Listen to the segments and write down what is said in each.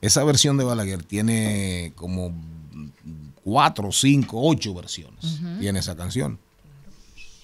Esa versión de Balaguer tiene como cuatro, cinco, ocho versiones. Tiene esa canción.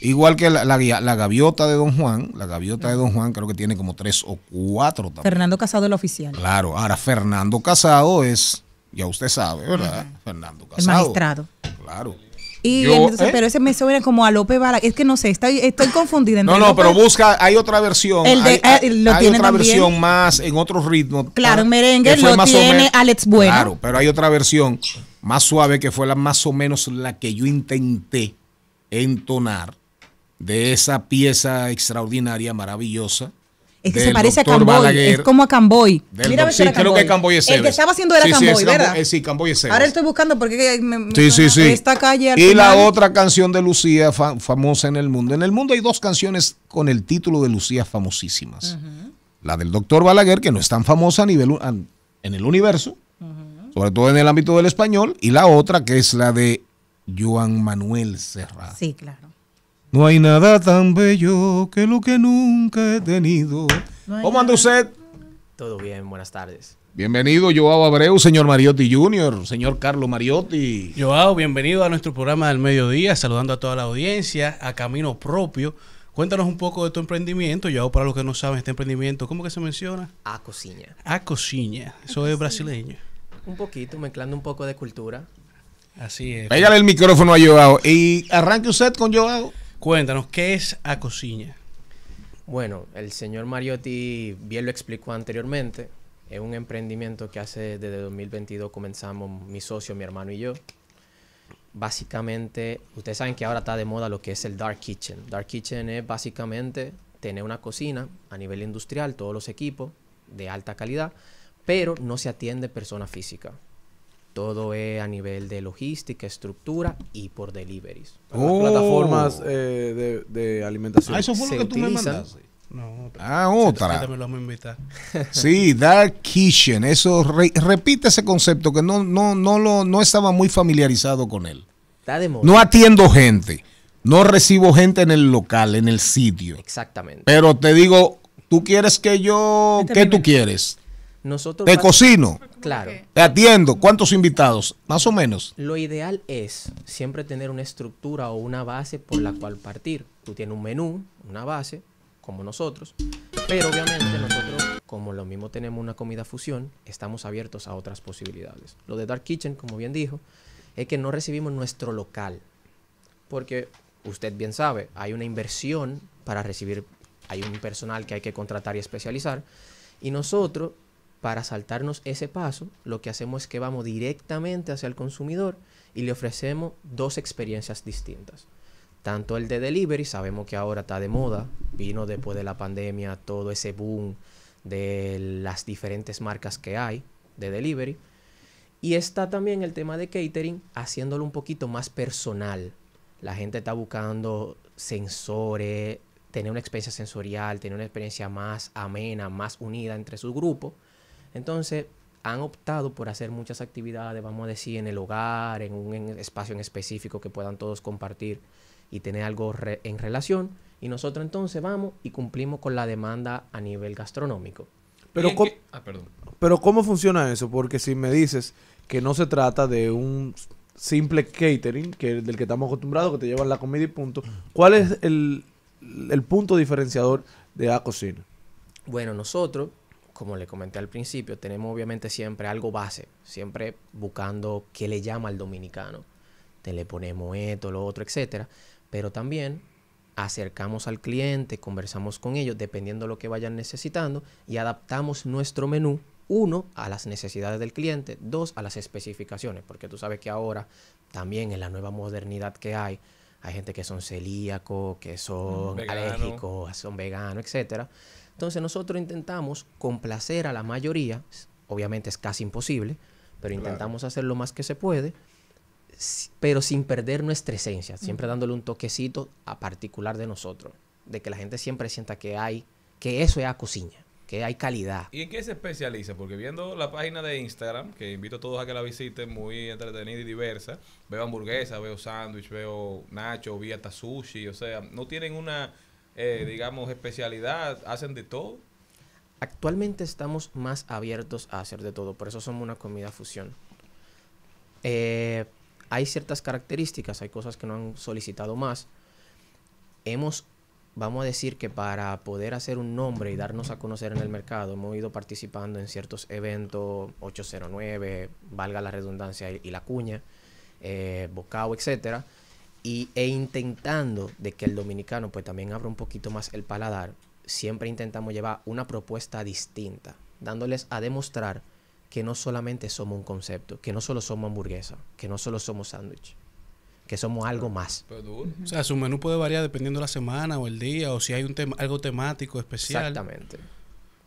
Igual que la, la, gaviota de Don Juan, la gaviota de Don Juan creo que tiene como tres o cuatro también. Fernando Casado el oficial. Claro, ahora Fernando Casado es, ya usted sabe, ¿verdad? Fernando Casado. El magistrado. Claro. ¿eh? Pero ese me suena como a López Balaguer. Es que no sé, estoy, estoy confundida. no, no, pero busca, hay otra versión. hay, eh, otra versión más en otro ritmo. Claro, ah, merengue lo tiene Alex Bueno. Claro, pero hay otra versión más suave que fue la más o menos la que yo intenté entonar de esa pieza extraordinaria, maravillosa, es que se parece a Camboy. es como a Camboy. sí, creo que Camboy es El que estaba haciendo era Camboy, sí, ¿verdad? Eh, sí, Camboy es Ahora estoy buscando porque me, sí, sí, esta calle. Y la otra canción de Lucía famosa en el mundo. En el mundo hay dos canciones con el título de Lucía famosísimas. La del doctor Balaguer, que no es tan famosa a nivel en el universo, sobre todo en el ámbito del español, y la otra que es la de Joan Manuel Serra. Sí, claro. No hay nada tan bello que lo que nunca he tenido. ¿Cómo anda usted? Todo bien, buenas tardes. Bienvenido, Joao Abreu, señor Mariotti Jr., señor Carlos Mariotti. Joao, bienvenido a nuestro programa del mediodía, saludando a toda la audiencia, a Camino Propio. Cuéntanos un poco de tu emprendimiento, Joao, para los que no saben este emprendimiento, ¿cómo que se menciona? A cocina. A cocina, eso es brasileño. Un poquito, mezclando un poco de cultura. Así es. Pégale el micrófono a Joao y arranque usted con Joao. Cuéntanos, ¿qué es a cocina. Bueno, el señor Mariotti bien lo explicó anteriormente. Es un emprendimiento que hace desde 2022 comenzamos mi socio, mi hermano y yo. Básicamente, ustedes saben que ahora está de moda lo que es el dark kitchen. Dark kitchen es básicamente tener una cocina a nivel industrial, todos los equipos de alta calidad, pero no se atiende persona física. Todo es a nivel de logística, estructura y por deliveries. Las plataformas oh. eh, de, alimentación. Ah, eso fue lo que tú me mandaste. No, ah, otra. sí, Dark Kitchen. Eso repite ese concepto que no, no, no, lo, no estaba muy familiarizado con él. No atiendo gente. No recibo gente en el local, en el sitio. Exactamente. Pero te digo, tú quieres que yo. ¿Qué tú quieres? Nosotros te cocino. Claro. Te atiendo. ¿Cuántos invitados? Más o menos. Lo ideal es siempre tener una estructura o una base por la cual partir. Tú tienes un menú, una base, como nosotros, pero obviamente nosotros, como lo mismo tenemos una comida fusión, estamos abiertos a otras posibilidades. Lo de Dark Kitchen, como bien dijo, es que no recibimos nuestro local, porque usted bien sabe, hay una inversión para recibir, hay un personal que hay que contratar y especializar, y nosotros para saltarnos ese paso, lo que hacemos es que vamos directamente hacia el consumidor y le ofrecemos dos experiencias distintas. Tanto el de delivery, sabemos que ahora está de moda, vino después de la pandemia todo ese boom de las diferentes marcas que hay de delivery. Y está también el tema de catering, haciéndolo un poquito más personal. La gente está buscando sensores, tener una experiencia sensorial, tener una experiencia más amena, más unida entre su grupo entonces, han optado por hacer muchas actividades, vamos a decir, en el hogar, en un espacio en específico que puedan todos compartir y tener algo en relación. Y nosotros entonces vamos y cumplimos con la demanda a nivel gastronómico. Pero, ¿cómo, ah, pero ¿cómo funciona eso? Porque si me dices que no se trata de un simple catering, que del que estamos acostumbrados, que te llevan la comida y punto, ¿cuál es el, punto diferenciador de a cocina? Bueno, nosotros como le comenté al principio, tenemos obviamente siempre algo base, siempre buscando qué le llama al dominicano. Te le ponemos esto, lo otro, etcétera, pero también acercamos al cliente, conversamos con ellos dependiendo de lo que vayan necesitando y adaptamos nuestro menú uno a las necesidades del cliente, dos a las especificaciones, porque tú sabes que ahora también en la nueva modernidad que hay, hay gente que son celíacos, que son alérgicos, son veganos, etcétera. Entonces nosotros intentamos complacer a la mayoría, obviamente es casi imposible, pero intentamos hacer lo más que se puede, pero sin perder nuestra esencia, siempre dándole un toquecito a particular de nosotros, de que la gente siempre sienta que hay, que eso es a cocina que hay calidad. ¿Y en qué se especializa? Porque viendo la página de Instagram, que invito a todos a que la visiten, muy entretenida y diversa, veo hamburguesas, veo sándwich, veo nacho, vi hasta sushi, o sea, no tienen una eh, digamos, especialidad? ¿Hacen de todo? Actualmente estamos más abiertos a hacer de todo, por eso somos una comida fusión. Eh, hay ciertas características, hay cosas que no han solicitado más. Hemos, vamos a decir que para poder hacer un nombre y darnos a conocer en el mercado, hemos ido participando en ciertos eventos, 809, valga la redundancia y, la cuña, eh, bocao, etcétera y, e intentando de que el dominicano pues también abra un poquito más el paladar, siempre intentamos llevar una propuesta distinta, dándoles a demostrar que no solamente somos un concepto, que no solo somos hamburguesa, que no solo somos sándwich, que somos algo más. O sea, su menú puede variar dependiendo la semana o el día o si hay un tema, algo temático especial. Exactamente.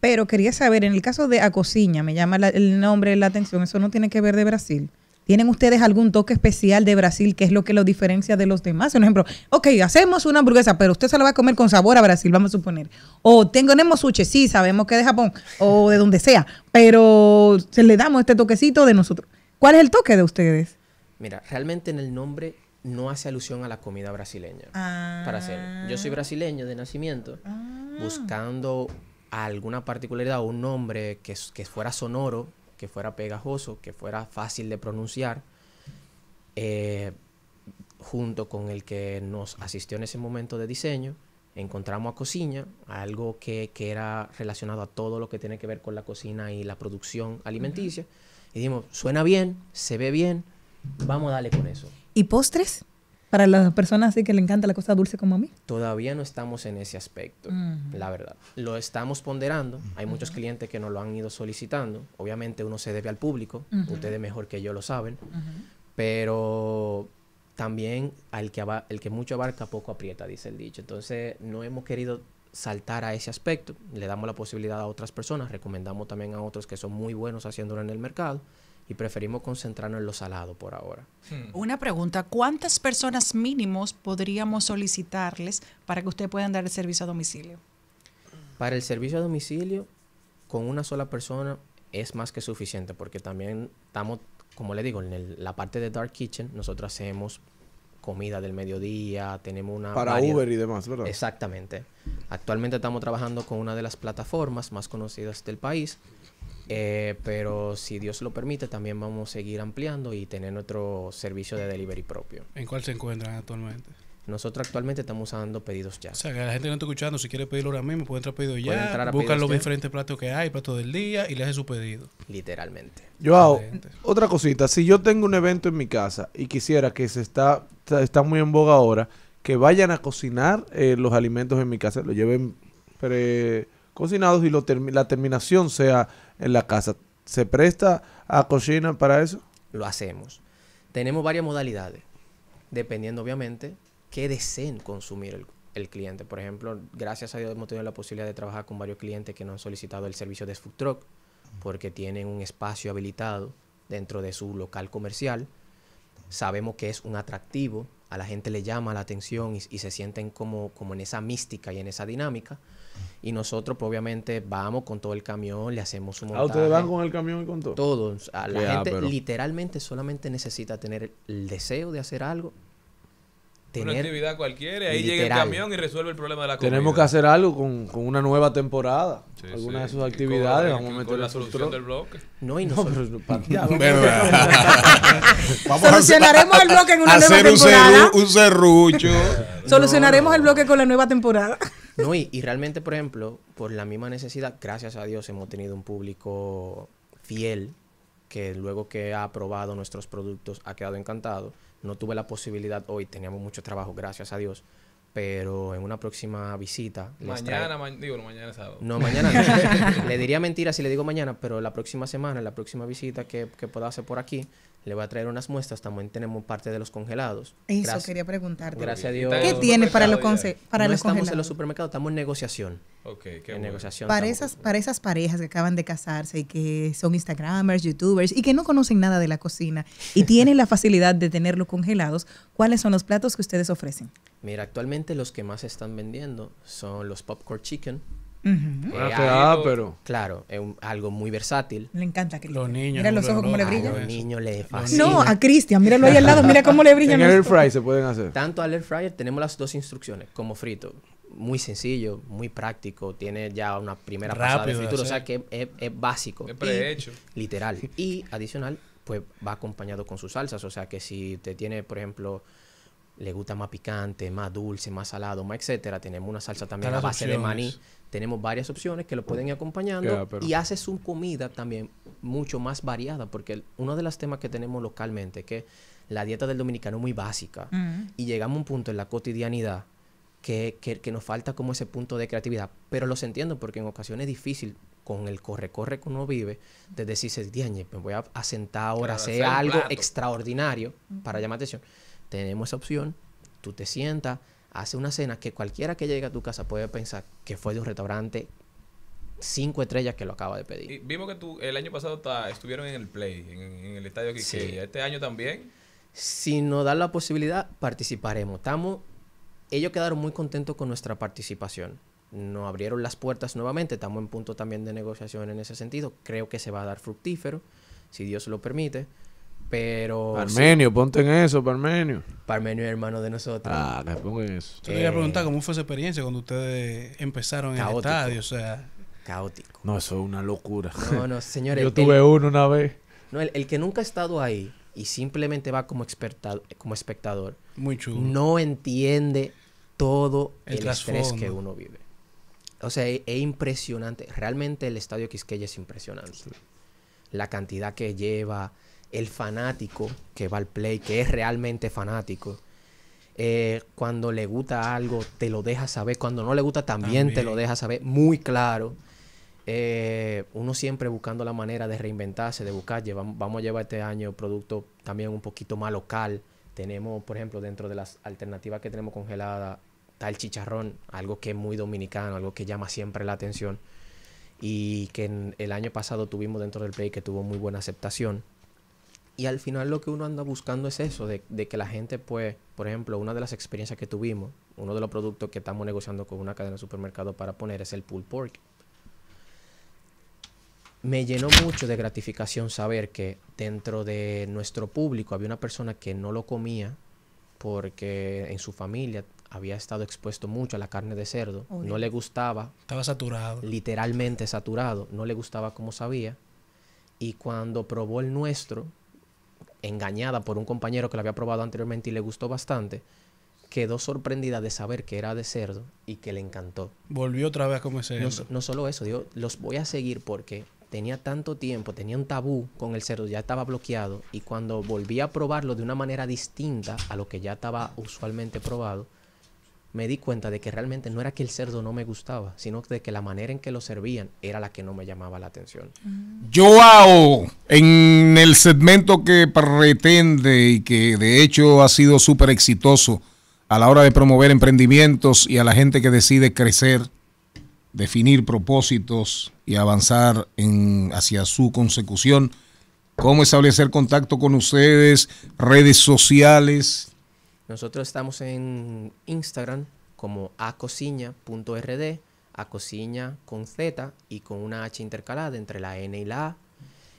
Pero quería saber, en el caso de Acociña, me llama el nombre la atención, eso no tiene que ver de Brasil. ¿Tienen ustedes algún toque especial de Brasil que es lo que lo diferencia de los demás? Por ejemplo, ok, hacemos una hamburguesa, pero usted se la va a comer con sabor a Brasil, vamos a suponer. O tengo tenemos sushi, sí, sabemos que es de Japón o de donde sea, pero se le damos este toquecito de nosotros. ¿Cuál es el toque de ustedes? Mira, realmente en el nombre no hace alusión a la comida brasileña. Para ser, yo soy ah. brasileño de nacimiento, ah. buscando alguna particularidad o un nombre que fuera sonoro que fuera pegajoso, que fuera fácil de pronunciar, eh, junto con el que nos asistió en ese momento de diseño, encontramos a cocina, algo que, era relacionado a todo lo que tiene que ver con la cocina y la producción alimenticia. Y dijimos, suena bien, se ve bien, vamos a darle con eso. ¿Y postres? Para las personas así que le encanta la cosa dulce como a mí. Todavía no estamos en ese aspecto, mm. la verdad. Lo estamos ponderando. Hay muchos clientes que nos lo han ido solicitando. Obviamente uno se debe al público. Ustedes mejor que yo lo saben. Pero también al que el que mucho abarca poco aprieta, dice el dicho. Entonces no hemos querido saltar a ese aspecto. Le damos la posibilidad a otras personas. Recomendamos también a otros que son muy buenos haciéndolo en el mercado y preferimos concentrarnos en lo salado por ahora. Hmm. Una pregunta, ¿cuántas personas mínimos podríamos solicitarles para que ustedes puedan dar el servicio a domicilio? Para el servicio a domicilio, con una sola persona es más que suficiente porque también estamos, como le digo, en la parte de Dark Kitchen, nosotros hacemos comida del mediodía, tenemos una... Para Uber y demás, ¿verdad? Exactamente. Actualmente estamos trabajando con una de las plataformas más conocidas del país, eh, pero si Dios lo permite, también vamos a seguir ampliando y tener nuestro servicio de delivery propio. ¿En cuál se encuentran actualmente? Nosotros actualmente estamos dando pedidos ya. O sea, que la gente que no está escuchando, si quiere pedirlo ahora mismo, puede entrar a pedido ya. busca los diferentes platos que hay, platos del día, y le hace su pedido. Literalmente. Yo hago otra cosita. Si yo tengo un evento en mi casa y quisiera que se está, está, muy en boga ahora, que vayan a cocinar eh, los alimentos en mi casa, lo lleven pre cocinados y lo la terminación sea en la casa. ¿Se presta a cocinar para eso? Lo hacemos. Tenemos varias modalidades, dependiendo obviamente qué deseen consumir el, cliente. Por ejemplo, gracias a Dios hemos tenido la posibilidad de trabajar con varios clientes que no han solicitado el servicio de food truck porque tienen un espacio habilitado dentro de su local comercial. Sabemos que es un atractivo, a la gente le llama la atención y, se sienten como, como en esa mística y en esa dinámica. Y nosotros, pues, obviamente, vamos con todo el camión, le hacemos un montaje. ¿A ah, ustedes van con el camión y con todo? Todos. la gente literalmente solamente necesita tener el deseo de hacer algo tener una actividad cualquiera y ahí llega el camión y resuelve el problema de la comida. Tenemos que hacer algo con, con una nueva temporada. Algunas de sus actividades vamos a meter la solución del bloque. No, y no, Solucionaremos el bloque en una nueva temporada. Un, serrucho. Solucionaremos el bloque con la nueva temporada. no, y, y realmente, por ejemplo, por la misma necesidad, gracias a Dios hemos tenido un público fiel que luego que ha probado nuestros productos ha quedado encantado no tuve la posibilidad hoy, teníamos mucho trabajo, gracias a Dios. Pero en una próxima visita. Mañana, digo, mañana sábado. No, mañana. No. le diría mentira si le digo mañana, pero la próxima semana, la próxima visita que, que pueda hacer por aquí, le voy a traer unas muestras, también tenemos parte de los congelados. Eso quería preguntarte. Gracias a Dios. ¿Qué tiene para los, congelados? para no los estamos en los supermercados, estamos en negociación. Ok, qué negociación. Para esas, para esas parejas que acaban de casarse y que son Instagramers, YouTubers y que no conocen nada de la cocina y tienen la facilidad de tenerlo congelados, ¿cuáles son los platos que ustedes ofrecen? Mira, actualmente los que más se están vendiendo son los popcorn chicken, pero. Claro, es algo muy versátil. Le encanta a Cristian. Los niños. Mira los ojos cómo le brillan. A los niños le fascina. No, a Cristian, míralo ahí al lado, mira cómo le brillan. en se pueden hacer. Tanto al air fryer tenemos las dos instrucciones, como frito. Muy sencillo, muy práctico, tiene ya una primera pasada de o sea que es, básico. Es prehecho. literal. Y adicional, pues va acompañado con sus salsas, o sea que si te tiene, por ejemplo, le gusta más picante, más dulce, más salado, más etcétera. Tenemos una salsa también a base de maní. Tenemos varias opciones que lo pueden ir acompañando y hace su comida también mucho más variada porque uno de los temas que tenemos localmente es que la dieta del dominicano es muy básica y llegamos a un punto en la cotidianidad que, que, nos falta como ese punto de creatividad. Pero los entiendo porque en ocasiones es difícil con el corre-corre que uno vive, de decirse, diañe, me voy a, sentar ahora, sea hacer, algo extraordinario para llamar atención tenemos esa opción, tú te sientas, hace una cena que cualquiera que llegue a tu casa puede pensar que fue de un restaurante cinco estrellas que lo acaba de pedir. vimos que tú el año pasado estuvieron en el Play, en, el estadio que Este año también. Si nos dan la posibilidad, participaremos. ellos quedaron muy contentos con nuestra participación. Nos abrieron las puertas nuevamente. Estamos en punto también de negociación en ese sentido. Creo que se va a dar fructífero, si Dios lo permite. Pero. Parmenio, ponte en eso, Parmenio. Parmenio es hermano de nosotros. Ah, me pongo eso. Yo voy quería eh, preguntar cómo fue esa experiencia cuando ustedes empezaron en el estadio, sea. Caótico. No, eso es una locura. No, no, señores. Yo tuve uno una vez. No, el, que nunca ha estado ahí y simplemente va como, como espectador. Muy chulo. No entiende todo el, estrés que uno vive. O sea, e, es, impresionante. Realmente el estadio Quisqueya es impresionante. La cantidad que lleva, el fanático que va al play, que es realmente fanático, eh, cuando le gusta algo, te lo deja saber. Cuando no le gusta, también, te lo deja saber. Muy claro. Eh, uno siempre buscando la manera de reinventarse, de buscar. vamos a llevar este año producto también un poquito más local. Tenemos, por ejemplo, dentro de las alternativas que tenemos congeladas, tal chicharrón, algo que es muy dominicano, algo que llama siempre la atención. Y que el año pasado tuvimos dentro del play que tuvo muy buena aceptación. Y al final lo que uno anda buscando es eso, de, que la gente, pues, por ejemplo, una de las experiencias que tuvimos, uno de los productos que estamos negociando con una cadena de supermercado para poner es el pulled pork. Me llenó mucho de gratificación saber que dentro de nuestro público había una persona que no lo comía porque en su familia había estado expuesto mucho a la carne de cerdo, no le gustaba. Estaba saturado. Literalmente saturado, no le gustaba como sabía. Y cuando probó el nuestro, engañada por un compañero que la había probado anteriormente y le gustó bastante, quedó sorprendida de saber que era de cerdo y que le encantó. Volvió otra vez a comer cerdo. No, solo eso, digo, los voy a seguir porque tenía tanto tiempo, tenía un tabú con el cerdo, ya estaba bloqueado y cuando volví a probarlo de una manera distinta a lo que ya estaba usualmente probado, me di cuenta de que realmente no era que el cerdo no me gustaba, sino de que la manera en que lo servían era la que no me llamaba la atención. Mm. Joao, en el segmento que pretende y que de hecho ha sido súper exitoso a la hora de promover emprendimientos y a la gente que decide crecer, definir propósitos y avanzar en, hacia su consecución, cómo establecer contacto con ustedes, redes sociales, nosotros estamos en Instagram como acocina.rd, acocina con Z y con una H intercalada entre la N y la A.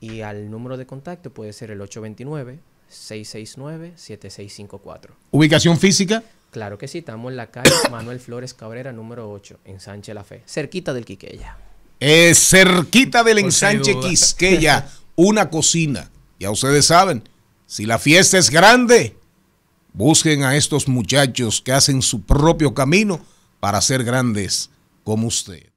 Y al número de contacto puede ser el 829-669-7654. ¿Ubicación física? Claro que sí, estamos en la calle Manuel Flores Cabrera, número 8, en Sánchez La Fe, cerquita del Quiqueya. es cerquita del ensanche Quisqueya, una cocina. Ya ustedes saben, si la fiesta es grande, Busquen a estos muchachos que hacen su propio camino para ser grandes como usted.